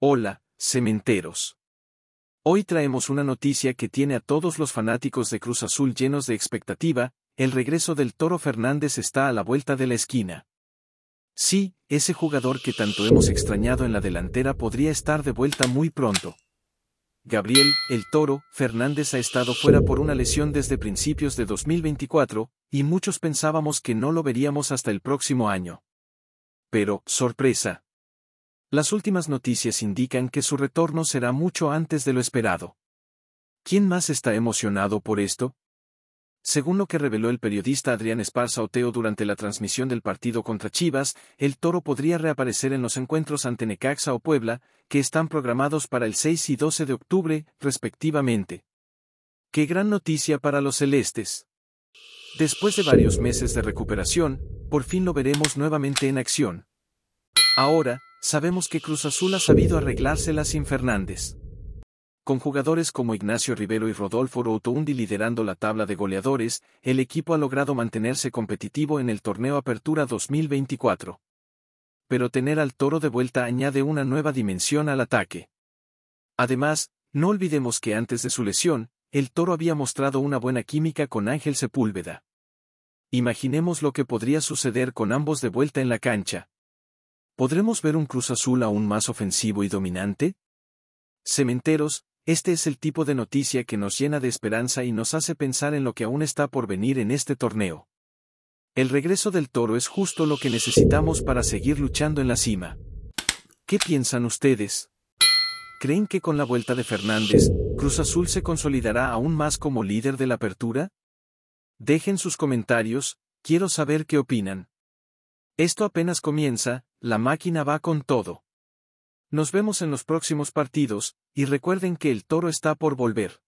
Hola, cementeros. Hoy traemos una noticia que tiene a todos los fanáticos de Cruz Azul llenos de expectativa, el regreso del Toro Fernández está a la vuelta de la esquina. Sí, ese jugador que tanto hemos extrañado en la delantera podría estar de vuelta muy pronto. Gabriel, el Toro, Fernández ha estado fuera por una lesión desde principios de 2024, y muchos pensábamos que no lo veríamos hasta el próximo año. Pero, sorpresa, las últimas noticias indican que su retorno será mucho antes de lo esperado. ¿Quién más está emocionado por esto? Según lo que reveló el periodista Adrián Esparza Oteo durante la transmisión del partido contra Chivas, el toro podría reaparecer en los encuentros ante Necaxa o Puebla, que están programados para el 6 y 12 de octubre, respectivamente. ¡Qué gran noticia para los celestes! Después de varios meses de recuperación, por fin lo veremos nuevamente en acción. Ahora, Sabemos que Cruz Azul ha sabido arreglárselas sin Fernández. Con jugadores como Ignacio Rivero y Rodolfo Routoundi liderando la tabla de goleadores, el equipo ha logrado mantenerse competitivo en el torneo Apertura 2024. Pero tener al toro de vuelta añade una nueva dimensión al ataque. Además, no olvidemos que antes de su lesión, el toro había mostrado una buena química con Ángel Sepúlveda. Imaginemos lo que podría suceder con ambos de vuelta en la cancha. ¿Podremos ver un Cruz Azul aún más ofensivo y dominante? Cementeros, este es el tipo de noticia que nos llena de esperanza y nos hace pensar en lo que aún está por venir en este torneo. El regreso del toro es justo lo que necesitamos para seguir luchando en la cima. ¿Qué piensan ustedes? ¿Creen que con la vuelta de Fernández, Cruz Azul se consolidará aún más como líder de la apertura? Dejen sus comentarios, quiero saber qué opinan. Esto apenas comienza, la máquina va con todo. Nos vemos en los próximos partidos, y recuerden que el toro está por volver.